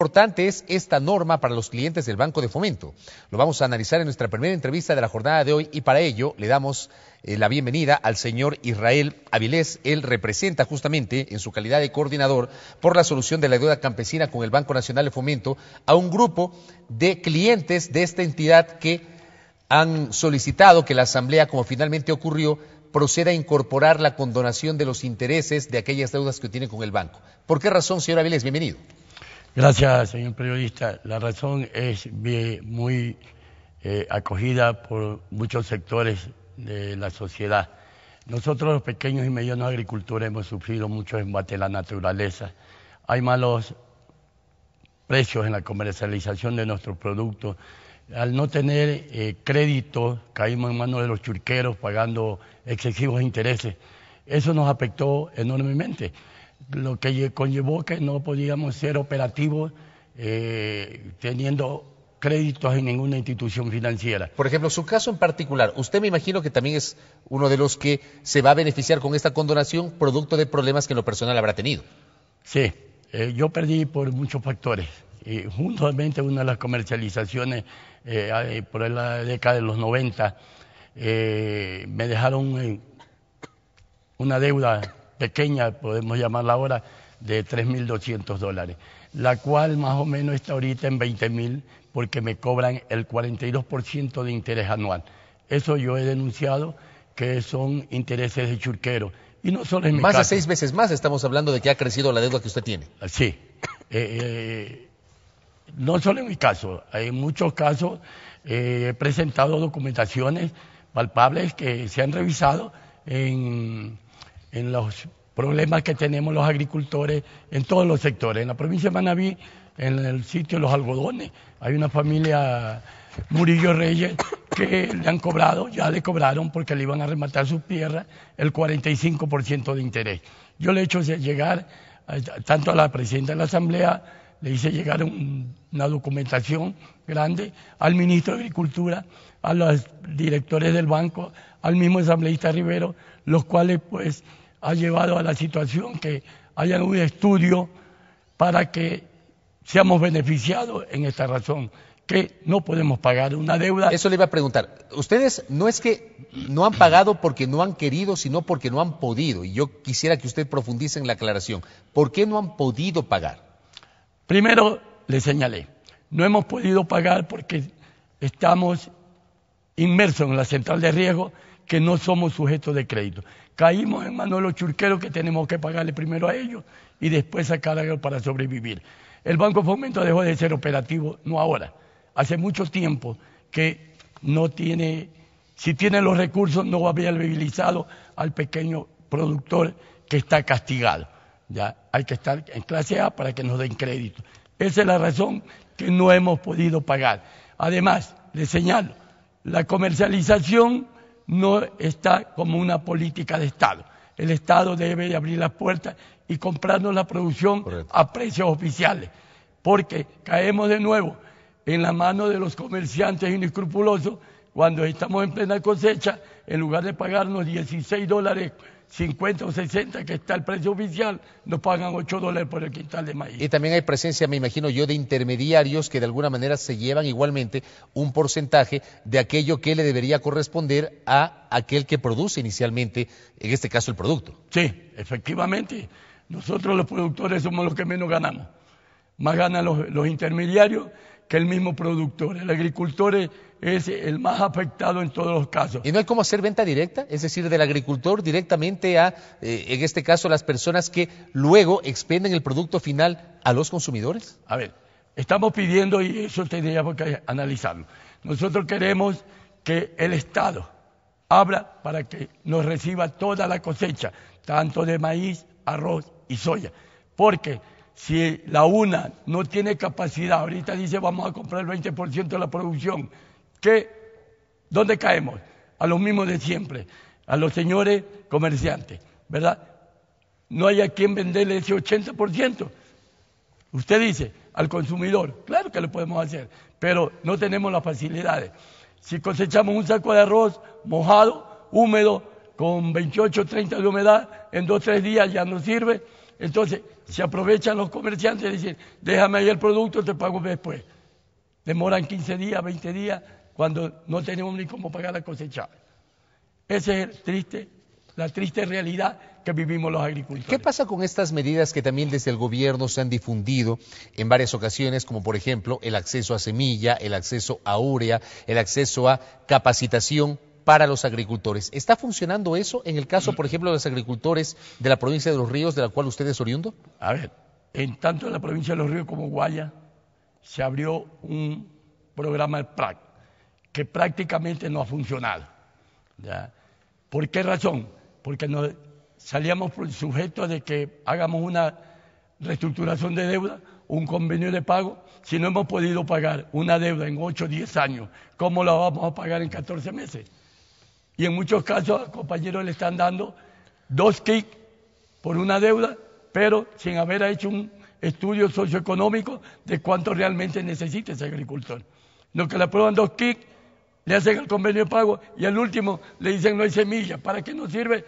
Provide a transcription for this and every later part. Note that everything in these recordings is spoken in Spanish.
importante es esta norma para los clientes del Banco de Fomento. Lo vamos a analizar en nuestra primera entrevista de la jornada de hoy y para ello le damos eh, la bienvenida al señor Israel Avilés. Él representa justamente en su calidad de coordinador por la solución de la deuda campesina con el Banco Nacional de Fomento a un grupo de clientes de esta entidad que han solicitado que la Asamblea, como finalmente ocurrió, proceda a incorporar la condonación de los intereses de aquellas deudas que tiene con el banco. ¿Por qué razón, señor Avilés? Bienvenido. Gracias, señor periodista. La razón es muy eh, acogida por muchos sectores de la sociedad. Nosotros los pequeños y medianos agricultores hemos sufrido mucho embate de la naturaleza. Hay malos precios en la comercialización de nuestros productos. Al no tener eh, crédito, caímos en manos de los churqueros pagando excesivos intereses. Eso nos afectó enormemente lo que conllevó que no podíamos ser operativos eh, teniendo créditos en ninguna institución financiera. Por ejemplo, su caso en particular, usted me imagino que también es uno de los que se va a beneficiar con esta condonación producto de problemas que lo personal habrá tenido. Sí, eh, yo perdí por muchos factores. Y juntamente una de las comercializaciones eh, por la década de los 90 me dejaron una deuda pequeña, podemos llamarla ahora, de 3.200 dólares, la cual más o menos está ahorita en 20.000 porque me cobran el 42% de interés anual. Eso yo he denunciado que son intereses de churquero. Y no solo en mi caso. Más de seis veces más estamos hablando de que ha crecido la deuda que usted tiene. Ah, sí. Eh, eh, no solo en mi caso, en muchos casos eh, he presentado documentaciones palpables que se han revisado en en los problemas que tenemos los agricultores en todos los sectores. En la provincia de Manabí, en el sitio de los algodones, hay una familia Murillo Reyes que le han cobrado, ya le cobraron porque le iban a rematar sus tierras el 45% de interés. Yo le he hecho llegar, eh, tanto a la presidenta de la Asamblea, le hice llegar una documentación grande al ministro de Agricultura, a los directores del banco, al mismo asambleísta Rivero, los cuales pues ha llevado a la situación que haya un estudio para que seamos beneficiados en esta razón, que no podemos pagar una deuda. Eso le iba a preguntar. Ustedes no es que no han pagado porque no han querido, sino porque no han podido. Y yo quisiera que usted profundice en la aclaración. ¿Por qué no han podido pagar? Primero, le señalé, no hemos podido pagar porque estamos inmersos en la central de riesgo que no somos sujetos de crédito caímos en manos de los churqueros que tenemos que pagarle primero a ellos y después sacar a uno para sobrevivir. El Banco Fomento dejó de ser operativo, no ahora, hace mucho tiempo que no tiene, si tiene los recursos no va a haber al pequeño productor que está castigado. Ya hay que estar en clase A para que nos den crédito. Esa es la razón que no hemos podido pagar. Además, les señalo, la comercialización no está como una política de Estado. El Estado debe abrir las puertas y comprarnos la producción a precios oficiales, porque caemos de nuevo en la mano de los comerciantes inescrupulosos cuando estamos en plena cosecha, en lugar de pagarnos 16 dólares 50 o 60, que está el precio oficial, nos pagan 8 dólares por el quintal de maíz. Y también hay presencia, me imagino yo, de intermediarios que de alguna manera se llevan igualmente un porcentaje de aquello que le debería corresponder a aquel que produce inicialmente, en este caso, el producto. Sí, efectivamente. Nosotros los productores somos los que menos ganamos. Más ganan los, los intermediarios que el mismo productor. El agricultor e-, es el más afectado en todos los casos. ¿Y no hay cómo hacer venta directa? Es decir, del agricultor directamente a, eh, en este caso, las personas que luego expenden el producto final a los consumidores. A ver, estamos pidiendo, y eso tendríamos que analizarlo, nosotros queremos que el Estado abra para que nos reciba toda la cosecha, tanto de maíz, arroz y soya, porque si la una no tiene capacidad, ahorita dice vamos a comprar el 20% de la producción, ¿qué? ¿Dónde caemos? A los mismos de siempre, a los señores comerciantes, ¿verdad? No hay a quien venderle ese 80%. Usted dice, al consumidor, claro que lo podemos hacer, pero no tenemos las facilidades. Si cosechamos un saco de arroz mojado, húmedo, con 28 o 30 de humedad, en dos o tres días ya no sirve entonces, se aprovechan los comerciantes y dicen, déjame ahí el producto, te pago después. Demoran 15 días, 20 días, cuando no tenemos ni cómo pagar la cosecha. Esa es la triste realidad que vivimos los agricultores. ¿Qué pasa con estas medidas que también desde el gobierno se han difundido en varias ocasiones, como por ejemplo el acceso a semilla, el acceso a urea, el acceso a capacitación? para los agricultores. ¿Está funcionando eso en el caso, por ejemplo, de los agricultores de la provincia de Los Ríos, de la cual usted es oriundo? A ver, en tanto en la provincia de Los Ríos como Guaya se abrió un programa PRAC que prácticamente no ha funcionado. ¿Por qué razón? Porque no salíamos sujeto de que hagamos una reestructuración de deuda, un convenio de pago, si no hemos podido pagar una deuda en 8 o 10 años, ¿cómo la vamos a pagar en 14 meses? y en muchos casos compañeros le están dando dos kicks por una deuda, pero sin haber hecho un estudio socioeconómico de cuánto realmente necesita ese agricultor. Lo que le aprueban dos kicks, le hacen el convenio de pago y al último le dicen no hay semilla. ¿Para qué nos sirve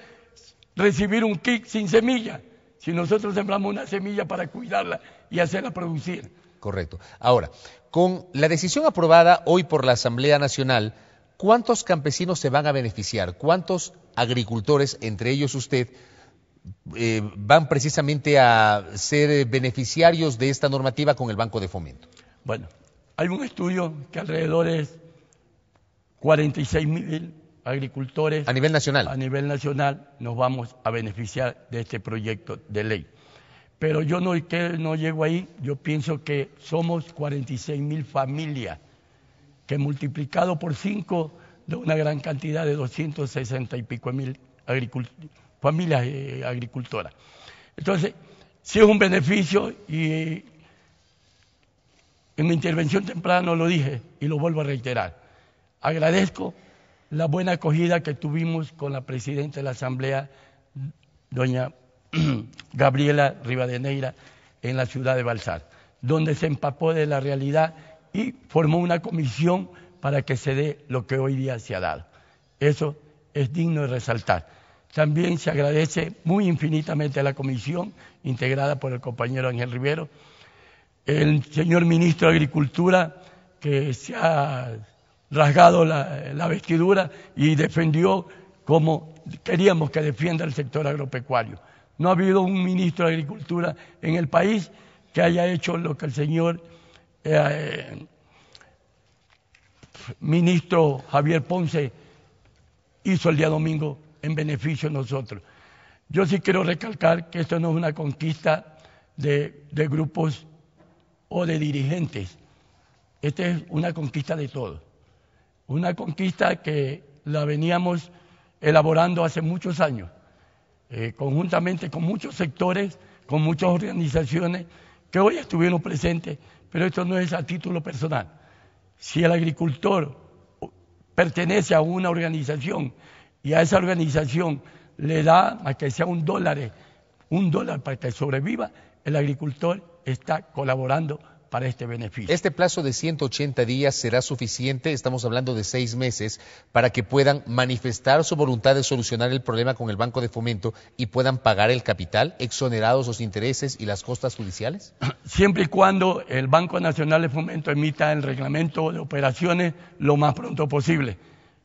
recibir un kick sin semilla? Si nosotros sembramos una semilla para cuidarla y hacerla producir. Correcto. Ahora, con la decisión aprobada hoy por la Asamblea Nacional, ¿cuántos campesinos se van a beneficiar? ¿Cuántos agricultores, entre ellos usted, eh, van precisamente a ser beneficiarios de esta normativa con el Banco de Fomento? Bueno, hay un estudio que alrededor es 46 mil agricultores. A nivel nacional. A nivel nacional nos vamos a beneficiar de este proyecto de ley. Pero yo no, que no llego ahí, yo pienso que somos 46 mil familias que multiplicado por cinco de una gran cantidad de 260 y pico mil familias eh, agricultoras. Entonces, sí es un beneficio y eh, en mi intervención temprana lo dije y lo vuelvo a reiterar. Agradezco la buena acogida que tuvimos con la presidenta de la Asamblea, doña Gabriela Rivadeneira, en la ciudad de Balsar, donde se empapó de la realidad y formó una comisión para que se dé lo que hoy día se ha dado. Eso es digno de resaltar. También se agradece muy infinitamente a la comisión integrada por el compañero Ángel Rivero, el señor ministro de Agricultura, que se ha rasgado la, vestidura y defendió como queríamos que defienda el sector agropecuario. No ha habido un ministro de Agricultura en el país que haya hecho lo que el señor eh, ministro Javier Ponce hizo el día domingo en beneficio de nosotros. Yo sí quiero recalcar que esto no es una conquista de, grupos o de dirigentes. Esta es una conquista de todos. Una conquista que la veníamos elaborando hace muchos años, eh, conjuntamente con muchos sectores, con muchas organizaciones que hoy estuvieron presentes, pero esto no es a título personal. Si el agricultor pertenece a una organización y a esa organización le da, a que sea un dólar, un dólar para que sobreviva, el agricultor está colaborando para este beneficio. Este plazo de 180 días será suficiente, estamos hablando de seis meses, para que puedan manifestar su voluntad de solucionar el problema con el Banco de Fomento y puedan pagar el capital, exonerados los intereses y las costas judiciales? Siempre y cuando el Banco Nacional de Fomento emita el reglamento de operaciones lo más pronto posible.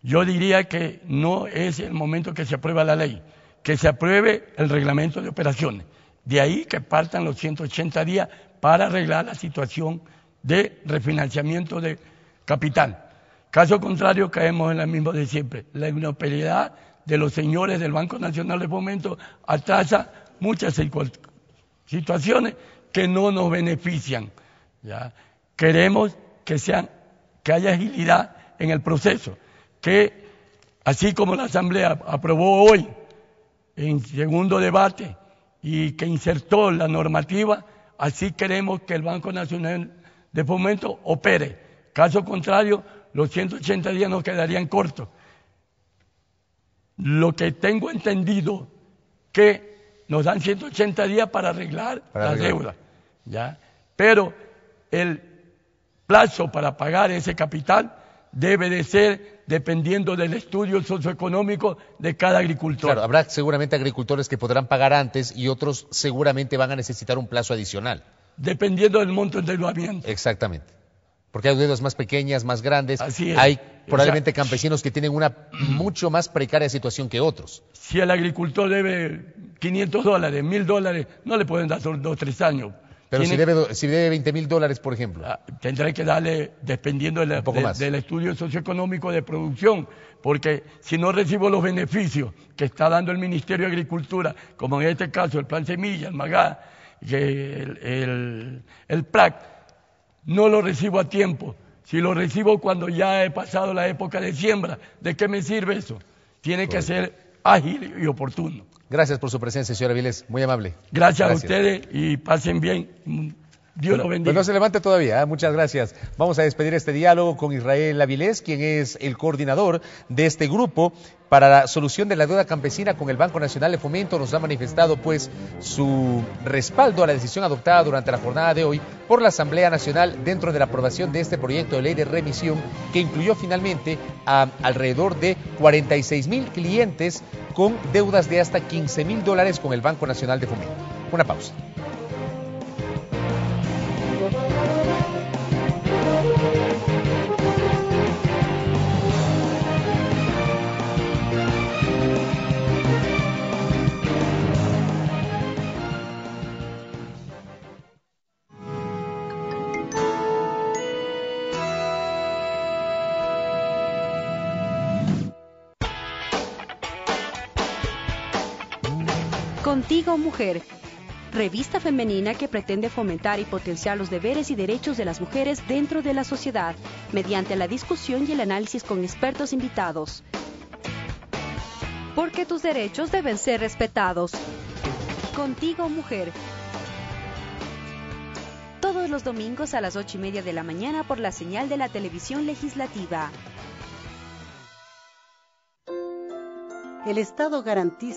Yo diría que no es el momento que se aprueba la ley, que se apruebe el reglamento de operaciones. De ahí que partan los 180 días para arreglar la situación de refinanciamiento de capital. Caso contrario, caemos en la misma de siempre. La inoperabilidad de los señores del Banco Nacional de Fomento atrasa muchas situaciones que no nos benefician. Queremos que, sean, que haya agilidad en el proceso, que así como la Asamblea aprobó hoy en segundo debate y que insertó la normativa, así queremos que el Banco Nacional de Fomento opere. Caso contrario, los 180 días nos quedarían cortos. Lo que tengo entendido que nos dan 180 días para arreglar la deuda, ¿ya? Pero el plazo para pagar ese capital debe de ser dependiendo del estudio socioeconómico de cada agricultor. Claro, habrá seguramente agricultores que podrán pagar antes y otros seguramente van a necesitar un plazo adicional. Dependiendo del monto de endeudamiento. Exactamente. Porque hay deudas más pequeñas, más grandes. Así es. Hay probablemente campesinos que tienen una mucho más precaria situación que otros. Si el agricultor debe 500 dólares, 1000 dólares, no le pueden dar dos, tres años pero si debe, si 20 mil dólares, por ejemplo. Ah, Tendré que darle, dependiendo del estudio socioeconómico de producción, porque si no recibo los beneficios que está dando el Ministerio de Agricultura, como en este caso el Plan Semilla, el MAGA, el, el, PRAC, no lo recibo a tiempo. Si lo recibo cuando ya he pasado la época de siembra, ¿de qué me sirve eso? Tiene que ser ágil y oportuno. Gracias por su presencia, señora Viles. Muy amable. Gracias. a ustedes y pasen bien. Dios lo bendiga. Pues no se levante todavía, ¿eh? muchas gracias. Vamos a despedir este diálogo con Israel Avilés, quien es el coordinador de este grupo para la solución de la deuda campesina con el Banco Nacional de Fomento. Nos ha manifestado pues su respaldo a la decisión adoptada durante la jornada de hoy por la Asamblea Nacional dentro de la aprobación de este proyecto de ley de remisión que incluyó finalmente a alrededor de 46 mil clientes con deudas de hasta 15 mil dólares con el Banco Nacional de Fomento. Una pausa. Contigo Mujer, revista femenina que pretende fomentar y potenciar los deberes y derechos de las mujeres dentro de la sociedad, mediante la discusión y el análisis con expertos invitados. Porque tus derechos deben ser respetados. Contigo Mujer. Todos los domingos a las ocho y media de la mañana por la señal de la televisión legislativa. El Estado garantiza